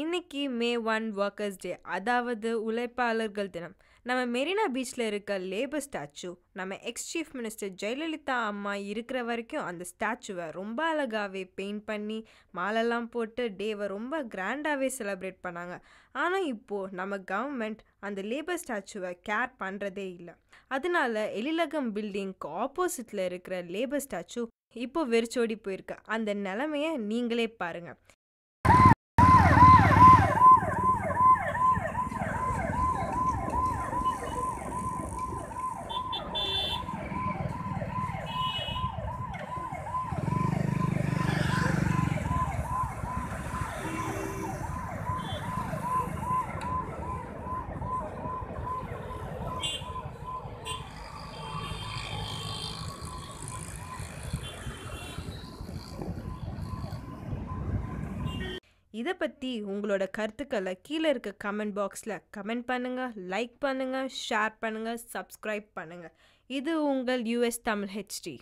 இன்னைக்கு May one workers டே அதாவது உழைப்பாளர்கள் தினம் நம்ம மெரினா பீச்சில் இருக்க லேபர் ஸ்டாச்சு நம்ம எக்ஸ் சீஃப் மினிஸ்டர் ஜெயலலிதா அம்மா இருக்கிற வரைக்கும் அந்த ஸ்டாச்சுவை ரொம்ப அழகாகவே பெயிண்ட் பண்ணி மாலெல்லாம் போட்டு டேவை ரொம்ப கிராண்டாகவே செலப்ரேட் பண்ணாங்க ஆனால் இப்போது நம்ம கவர்மெண்ட் அந்த லேபர் ஸ்டாச்சுவை கேர் பண்ணுறதே இல்லை அதனால எழிலகம் பில்டிங்க்கு ஆப்போசிட்டில் இருக்கிற லேபர் ஸ்டாச்சு இப்போ வெறிச்சோடி போயிருக்கு அந்த நிலமையை நீங்களே பாருங்கள் இதை பற்றி உங்களோட கருத்துக்களை கீழே இருக்க கமெண்ட் பாக்ஸில் கமெண்ட் பண்ணுங்கள் லைக் பண்ணுங்கள் ஷேர் பண்ணுங்கள் சப்ஸ்கிரைப் பண்ணுங்கள் இது உங்கள் யூஎஸ் தமிழ் ஹெச்டி